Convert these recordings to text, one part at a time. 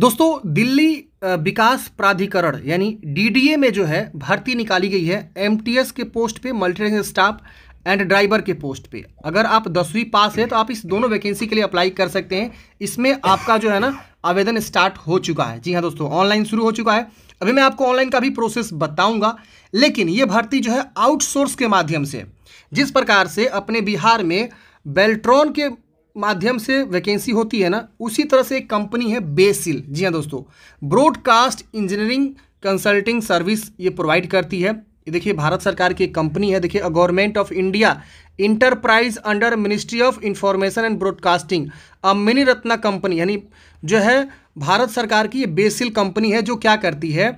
दोस्तों दिल्ली विकास प्राधिकरण यानी डीडीए में जो है भर्ती निकाली गई है एमटीएस के पोस्ट पे मल्टी स्टाफ एंड ड्राइवर के पोस्ट पे अगर आप दसवीं पास है तो आप इस दोनों वैकेंसी के लिए अप्लाई कर सकते हैं इसमें आपका जो है ना आवेदन स्टार्ट हो चुका है जी हाँ दोस्तों ऑनलाइन शुरू हो चुका है अभी मैं आपको ऑनलाइन का भी प्रोसेस बताऊंगा लेकिन ये भर्ती जो है आउटसोर्स के माध्यम से जिस प्रकार से अपने बिहार में बेल्ट्रॉन के माध्यम से वैकेंसी होती है ना उसी तरह से एक कंपनी है बेसिल जी हाँ दोस्तों ब्रॉडकास्ट इंजीनियरिंग कंसल्टिंग सर्विस ये प्रोवाइड करती है ये देखिए भारत सरकार की एक कंपनी है देखिए government of India enterprise under ministry of information and broadcasting a mini ratna company यानी जो है भारत सरकार की ये बेसिल कंपनी है जो क्या करती है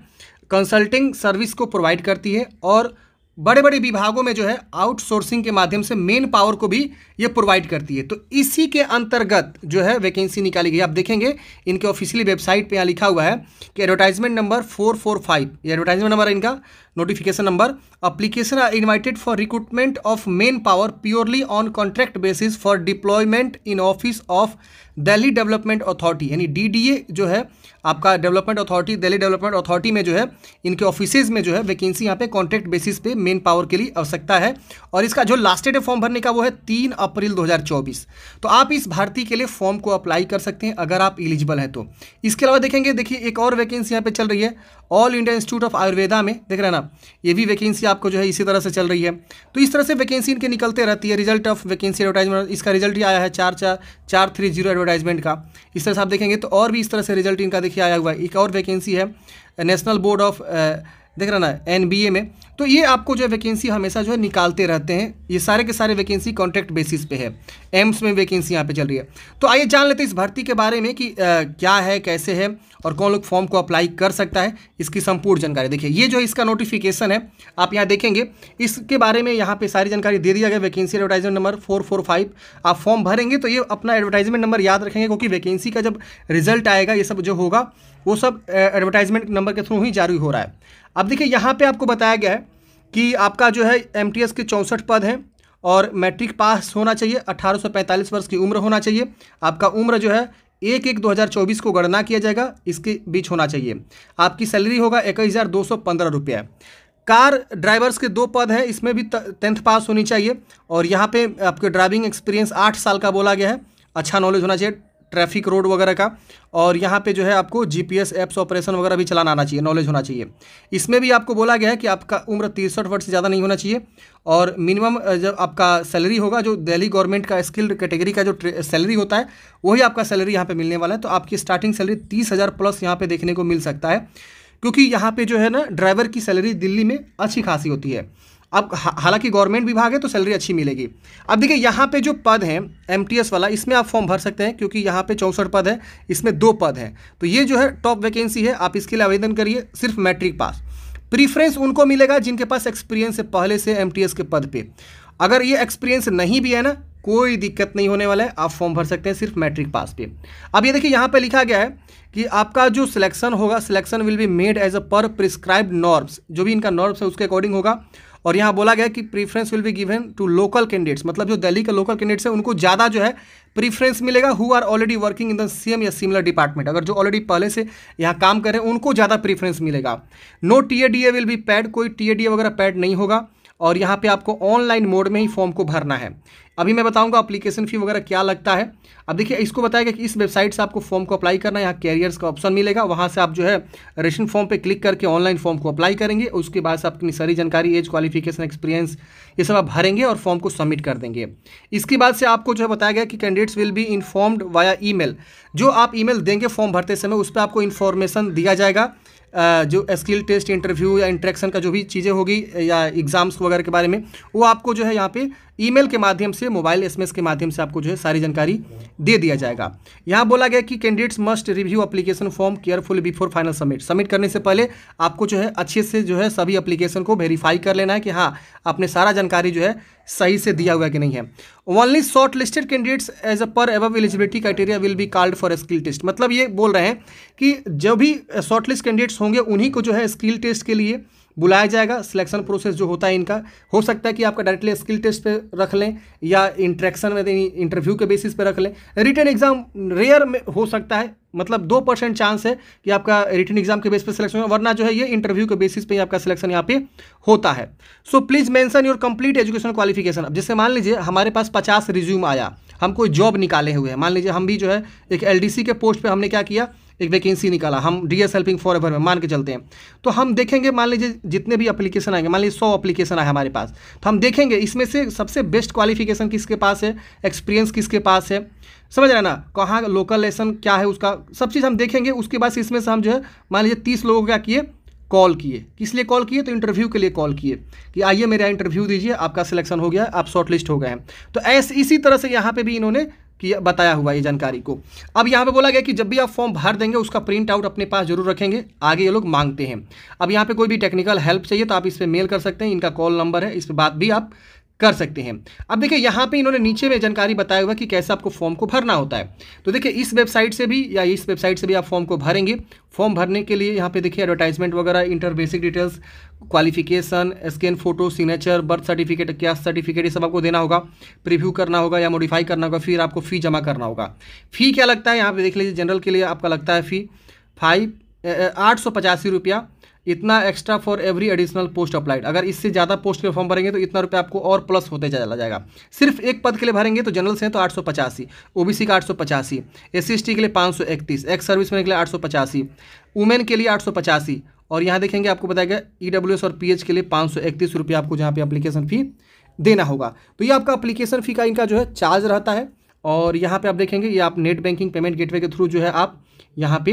कंसल्टिंग सर्विस को प्रोवाइड करती है और बड़े बड़े विभागों में जो है आउटसोर्सिंग के माध्यम से मेन पावर को भी ये प्रोवाइड करती है तो इसी के अंतर्गत जो है वैकेंसी निकाली गई आप देखेंगे इनके ऑफिशियली वेबसाइट पे यहाँ लिखा हुआ है कि advertisement number four four five ये एडवर्टाइजमेंट नंबर इनका notification number application are invited for recruitment of manpower purely on contract basis for deployment in office of Delhi development authority यानी डी जो है आपका development authority Delhi development authority में जो है इनके ऑफिसेज में जो है वैकेंसी यहाँ पे कॉन्ट्रैक्ट बेसिस पे मेन पावर के लिए आवश्यकता है और इसका जो लास्ट डेट फॉर्म भरने का वो है तीन अप्रैल 2024 तो आप इस भर्ती के लिए फॉर्म को अप्लाई कर सकते हैं अगर आप इलिजिबल हैं तो इसके अलावा देखेंगे देखिए एक और वैकेंसी यहाँ पे चल रही है All India Institute of Ayurveda में देख रहे हैं ना ये भी वैकेंसी आपको जो है इसी तरह से चल रही है तो इस तरह से वैकेंसी इनके निकलते रहती है रिजल्ट ऑफ वैकेंसी एडवर्टाइजमेंट इसका रिजल्ट ही आया है चार चार चार थ्री जीरो एडवर्टाइजमेंट का इस तरह से आप देखेंगे तो और भी इस तरह से रिजल्ट इनका देखिए आया हुआ है एक और वैकेंसी है नेशनल बोर्ड ऑफ देख रहा ना एन में तो ये आपको जो है वैकेंसी हमेशा जो है निकालते रहते हैं ये सारे के सारे वैकेंसी कॉन्ट्रैक्ट बेसिस पे है एम्स में वैकेंसी यहाँ पे चल रही है तो आइए जान लेते हैं इस भर्ती के बारे में कि आ, क्या है कैसे है और कौन लोग फॉर्म को अप्लाई कर सकता है इसकी संपूर्ण जानकारी देखिए ये जो इसका नोटिफिकेशन है आप यहाँ देखेंगे इसके बारे में यहाँ पर सारी जानकारी दे दिया गया वैकेंसी एडवर्टाइजमेंट नंबर फोर आप फॉर्म भरेंगे तो ये अपना एडवर्टाइजमेंट नंबर याद रखेंगे क्योंकि वैकेंसी का जब रिजल्ट आएगा ये सब जो होगा वो सब एडवर्टाइजमेंट नंबर के थ्रू ही जारी हो रहा है अब देखिए यहाँ पे आपको बताया गया है कि आपका जो है एम के चौंसठ पद हैं और मैट्रिक पास होना चाहिए 1845 वर्ष की उम्र होना चाहिए आपका उम्र जो है एक एक 2024 को गणना किया जाएगा इसके बीच होना चाहिए आपकी सैलरी होगा इक्कीस हज़ार दो सौ पंद्रह रुपया कार ड्राइवर्स के दो पद हैं इसमें भी टेंथ पास होनी चाहिए और यहाँ पे आपके ड्राइविंग एक्सपीरियंस आठ साल का बोला गया है अच्छा नॉलेज होना चाहिए ट्रैफिक रोड वगैरह का और यहाँ पे जो है आपको जीपीएस एप्स ऑपरेशन वगैरह भी चलाना आना चाहिए नॉलेज होना चाहिए इसमें भी आपको बोला गया है कि आपका उम्र तिरसठ वर्ष से ज़्यादा नहीं होना चाहिए और मिनिमम जब आपका सैलरी होगा जो दिल्ली गवर्नमेंट का स्किल्ड कैटेगरी का जो सैलरी होता है वही आपका सैलरी यहाँ पर मिलने वाला है तो आपकी स्टार्टिंग सैलरी तीस प्लस यहाँ पर देखने को मिल सकता है क्योंकि यहाँ पर जो है ना ड्राइवर की सैलरी दिल्ली में अच्छी खासी होती है अब हालांकि गवर्नमेंट विभाग है तो सैलरी अच्छी मिलेगी अब देखिए यहाँ पे जो पद हैं एम वाला इसमें आप फॉर्म भर सकते हैं क्योंकि यहाँ पे चौंसठ पद है इसमें दो पद हैं तो ये जो है टॉप वैकेंसी है आप इसके लिए आवेदन करिए सिर्फ मैट्रिक पास प्रीफरेंस उनको मिलेगा जिनके पास एक्सपीरियंस है पहले से एम के पद पर अगर ये एक्सपीरियंस नहीं भी है ना कोई दिक्कत नहीं होने वाला है आप फॉर्म भर सकते हैं सिर्फ मैट्रिक पास पे अब ये देखिए यहाँ पे लिखा गया है कि आपका जो सिलेक्शन होगा selection will be made as a per prescribe norms जो भी इनका नॉर्म्स है उसके अकॉर्डिंग होगा और यहाँ बोला गया कि preference will be given to local candidates मतलब जो दिल्ली के लोकल कैंडिडेट्स हैं उनको ज़्यादा जो है प्रीफ्रेंस मिलेगा who are already working in the same या सिमिलर डिपार्टमेंट अगर जो ऑलरेडी पहले से यहाँ काम कर रहे हैं उनको ज़्यादा प्रीफरेंस मिलेगा no T A D A will be paid कोई टी ए डी ए वगैरह पैड नहीं होगा और यहाँ पे आपको ऑनलाइन मोड में ही फॉर्म को भरना है अभी मैं बताऊंगा अप्लीकेशन फ़ी वगैरह क्या लगता है अब देखिए इसको बताएगा कि इस वेबसाइट से आपको फॉर्म को अप्लाई करना है यहाँ कैरियर्स का ऑप्शन मिलेगा वहाँ से आप जो है रेशन फॉर्म पे क्लिक करके ऑनलाइन फॉर्म को अप्लाई करेंगे उसके बाद से अपनी सारी जानकारी एज क्वालिफिकेशन एक्सपीरियंस ये सब आप भरेंगे और फॉर्म को सबमिट कर देंगे इसके बाद से आपको जो है बताया गया कि candidates will be informed via e जो आप ई देंगे फॉर्म भरते समय उस पर आपको इन्फॉर्मेशन दिया जाएगा जो स्किल टेस्ट इंटरव्यू या इंट्रैक्शन का जो भी चीज़ें होगी या एग्ज़ाम्स वगैरह के बारे में वो आपको जो है यहाँ पे ईमेल के माध्यम से मोबाइल एसएमएस के माध्यम से आपको जो है सारी जानकारी दे दिया जाएगा यहाँ बोला गया कि candidates must review application form careful before final submit submit करने से पहले आपको जो है अच्छे से जो है सभी अप्लीकेशन को वेरीफाई कर लेना है कि हाँ आपने सारा जानकारी जो है सही से दिया हुआ कि नहीं है only shortlisted candidates as a per एव eligibility criteria will be called for skill test मतलब ये बोल रहे हैं कि जो भी शॉर्ट लिस्ट कैंडिडेट्स होंगे उन्हीं को जो है स्किल टेस्ट के लिए बुलाया जाएगा सिलेक्शन प्रोसेस जो होता है इनका हो सकता है कि आपका डायरेक्टली स्किल टेस्ट पे रख लें या इंट्रैक्शन में इंटरव्यू के बेसिस पे रख लें रिटर्न एग्जाम रेयर में हो सकता है मतलब दो परसेंट चांस है कि आपका रिटर्न एग्जाम के बेस पे सिलेक्शन हो वरना जो है ये इंटरव्यू के बेसिस पे ही आपका सिलेक्शन यहाँ पे होता है so please mention your complete education qualification अब जैसे मान लीजिए हमारे पास पचास रिज्यूम आया हम कोई जॉब निकाले हुए हैं मान लीजिए हम भी जो है एक एल के पोस्ट पर हमने क्या किया एक वैकेंसी निकाला हम D S helping for ever में मान के चलते हैं तो हम देखेंगे मान लीजिए जितने भी अप्लीकेशन आएंगे मान लीजिए सौ अप्लीकेशन आए हमारे पास तो हम देखेंगे इसमें से सबसे बेस्ट क्वालिफिकेशन किसके पास है एक्सपीरियंस किसके पास है समझ रहे ना कहाँ लोकल लेसन क्या है उसका सब चीज़ हम देखेंगे उसके बाद इसमें से हम जो है मान लीजिए तीस लोगों क्या किए कॉल किए किस लिए कॉल किए तो इंटरव्यू के लिए कॉल किए कि आइए मेरा इंटरव्यू दीजिए आपका सिलेक्शन हो गया आप शॉर्टलिस्ट हो गए हैं तो ऐसे इसी तरह से यहाँ पे भी इन्होंने किया बताया हुआ ये जानकारी को अब यहाँ पे बोला गया कि जब भी आप फॉर्म भर देंगे उसका प्रिंट आउट अपने पास जरूर रखेंगे आगे ये लोग मांगते हैं अब यहाँ पे कोई भी टेक्निकल हेल्प चाहिए तो आप इस पर मेल कर सकते हैं इनका कॉल नंबर है इस पर बात भी आप कर सकते हैं अब देखिए यहाँ पे इन्होंने नीचे में जानकारी बताया हुआ कि कैसे आपको फॉर्म को भरना होता है तो देखिए इस वेबसाइट से भी या इस वेबसाइट से भी आप फॉर्म को भरेंगे फॉर्म भरने के लिए यहाँ पे देखिए एडवर्टाइजमेंट वगैरह inter basic details qualification scan photo signature birth certificate क्या सर्टिफिकेट ये सब आपको देना होगा प्रिव्यू करना होगा या मॉडिफाई करना होगा फिर आपको फ़ी जमा करना होगा फ़ी क्या लगता है यहाँ पर देख लीजिए जनरल के लिए आपका लगता है फ़ी फाइव आठ सौ पचासी रुपया इतना extra for every additional post applied अगर इससे ज़्यादा पोस्ट के फॉर्म भरेंगे तो इतना रुपये आपको और प्लस होते चला जाएगा सिर्फ एक पद के लिए भरेंगे तो जनरल से हैं तो आठ सौ पचासी ओ बी सी का आठ सौ पचासी एस सी एस टी के लिए पाँच सौ इकतीस एक्स सर्विस मैन के लिए आठ सौ पचासी वुमेन के लिए आठ सौ पचासी और यहाँ देखेंगे आपको बताएगा ई डब्ल्यू एस और पी एच के लिए पाँच सौ इकतीस रुपये आपको जहाँ पे अप्लीकेशन फ़ी देना होगा तो ये आपका अप्लीकेशन फ़ी का इनका जो है चार्ज रहता है और यहाँ पे आप देखेंगे ये आप नेट बैंकिंग पेमेंट गेटवे के थ्रू जो है आप यहाँ पे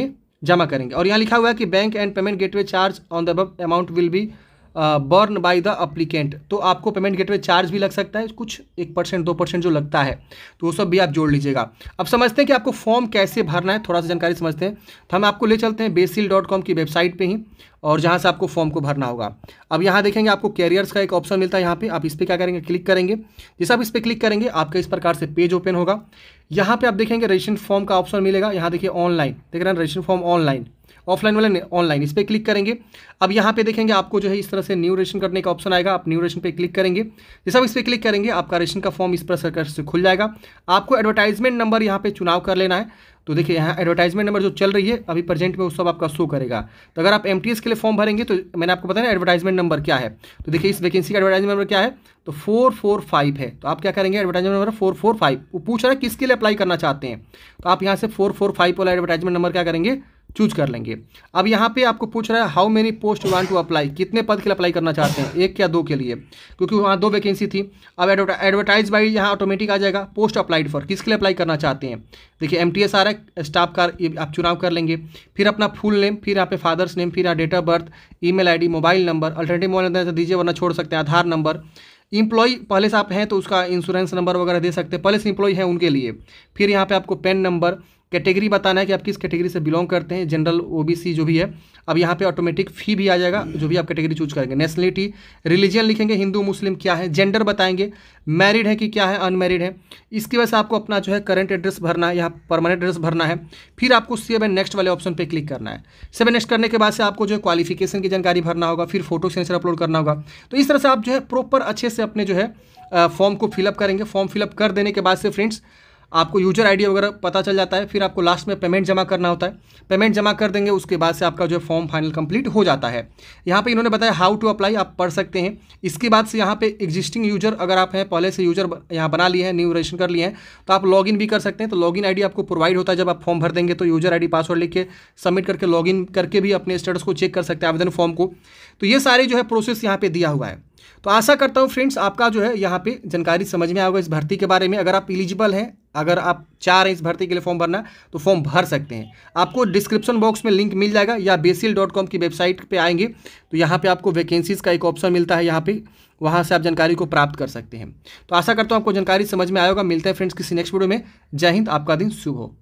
जमा करेंगे और यहाँ लिखा हुआ है कि bank and payment gateway charge on the अब amount will be borne by the applicant तो आपको पेमेंट गेटवे चार्ज भी लग सकता है कुछ एक परसेंट दो परसेंट जो लगता है तो वो सब भी आप जोड़ लीजिएगा अब समझते हैं कि आपको फॉर्म कैसे भरना है थोड़ा सा जानकारी समझते हैं तो हम आपको ले चलते हैं बेसिल डॉट कॉम की वेबसाइट पर ही और जहाँ से आपको फॉर्म को भरना होगा अब यहाँ देखेंगे आपको कैरियर्स का एक ऑप्शन मिलता है यहाँ पर आप इस पर क्या करेंगे क्लिक करेंगे जैसे आप इस पर क्लिक करेंगे आपका इस प्रकार से पेज ओपन होगा यहाँ पर आप देखेंगे रजिस्ट्रेशन फॉर्म का ऑप्शन मिलेगा यहाँ देखिए ऑनलाइन देख रहे हैं रजिस्ट्रेशन फॉर्म ऑनलाइन ऑफलाइन वाले ऑनलाइन इस पर क्लिक करेंगे अब यहाँ पे देखेंगे आपको जो है इस तरह से न्यू रेशन करने का ऑप्शन आएगा आप न्यू रेशन पे क्लिक करेंगे जैसे आप इस पर क्लिक करेंगे आपका रेशन का फॉर्म इस प्रकार से खुल जाएगा आपको एडवर्टाइजमेंट नंबर यहाँ पे चुनाव कर लेना है तो देखिए यहाँ एडवर्टाइजमेंट नंबर जो चल रही है अभी प्रेजेंट में उस सब आपका शो करेगा तो अगर आप एम के लिए फॉर्म भरेंगे तो मैंने आपको बताया एडवर्टाइजमेंट नंबर क्या है तो देखिए इस वैकेंसी का एडवर्टाइजमेंट नंबर क्या है तो फोर फोर फाइव है तो आप क्या करेंगे advertisement number four four five वो पूछ रहा है किसके लिए अप्लाई करना चाहते हैं तो आप यहाँ से फोर फोर फाइव वाला एडवर्टाइजमेंट नंबर क्या करेंगे चूज कर लेंगे अब यहाँ पे आपको पूछ रहा है how many post want to apply कितने पद के लिए अप्लाई करना चाहते हैं एक या दो के लिए क्योंकि वहाँ दो वैकेंसी थी अब एडवर्टाइज बाई यहाँ ऑटोमेटिक आ जाएगा पोस्ट अप्लाइड फॉर किसके लिए अप्लाई करना चाहते हैं देखिए एम टी एस आ रहा है स्टाफ का आप चुनाव कर लेंगे फिर अपना फुल नेम फिर यहाँ पे फादर्स नेम फिर यहाँ date of birth email I D mobile number alternative mobile number दीजिए वरना छोड़ सकते हैं आधार नंबर इम्प्लॉय पहले से आप हैं तो उसका इंश्योरेंस नंबर वगैरह दे सकते हैं पहले से इम्प्लॉय हैं उनके लिए फिर यहाँ पे आपको पेन नंबर कैटेगरी बताना है कि आप किस कैटेगरी से बिलोंग करते हैं जनरल ओबीसी जो भी है अब यहाँ पे ऑटोमेटिक फी भी आ जाएगा जो भी आप कैटेगरी चूज करेंगे नेशनलिटी रिलीजन लिखेंगे हिंदू मुस्लिम क्या है जेंडर बताएंगे मैरिड है कि क्या है अनमेरिड है इसकी वजह से आपको अपना जो है करंट एड्रेस भरना है यहाँ परमानेंट एड्रेस भरना है फिर आपको सेव एंड नेक्स्ट वाले ऑप्शन पर क्लिक करना है सेव एंड नेक्स्ट करने के बाद से आपको जो है क्वालिफिकेशन की जानकारी भरना होगा फिर फोटो सेंसर अपलोड करना होगा तो इस तरह से आप जो है प्रॉपर अच्छे से अपने जो है फॉर्म को फिलअप करेंगे फॉर्म फिलअप कर देने के बाद से फ्रेंड्स आपको यूजर आई वगैरह पता चल जाता है फिर आपको लास्ट में पेमेंट जमा करना होता है पेमेंट जमा कर देंगे उसके बाद से आपका जो है फॉर्म फाइनल कंप्लीट हो जाता है यहाँ पे इन्होंने बताया हाउ टू अप्लाई आप पढ़ सकते हैं इसके बाद से यहाँ पे एग्जिस्टिंग यूजर अगर आप हैं पहले से यूजर यहाँ बना लिए हैं न्यू रजिस्ट्रेशन कर लिए हैं तो आप लॉगिन भी कर सकते हैं तो लॉगिन आईडी आपको प्रोवाइड होता है जब आप फॉर्म भर देंगे तो यूजर आईडी पासवर्ड लिख के सबमिट करके लॉगिन करके भी अपने स्टेटस को चेक कर सकते हैं आवेदन फॉर्म को तो ये सारे जो है प्रोसेस यहाँ पर दिया हुआ है तो आशा करता हूँ फ्रेंड्स आपका जो है यहाँ पे जानकारी समझ में आएगा इस भर्ती के बारे में अगर आप एलिजिबल हैं अगर आप चाह रहे हैं इस भर्ती के लिए फॉर्म भरना तो फॉर्म भर सकते हैं आपको डिस्क्रिप्शन बॉक्स में लिंक मिल जाएगा या बी की वेबसाइट पे आएंगे तो यहाँ पे आपको वैकेंसीज़ का एक ऑप्शन मिलता है यहाँ पे वहाँ से आप जानकारी को प्राप्त कर सकते हैं तो आशा करता हूँ आपको जानकारी समझ में आएगा मिलते हैं फ्रेंड्स किसी नेक्स्ट वीडियो में जय हिंद आपका दिन शुभ हो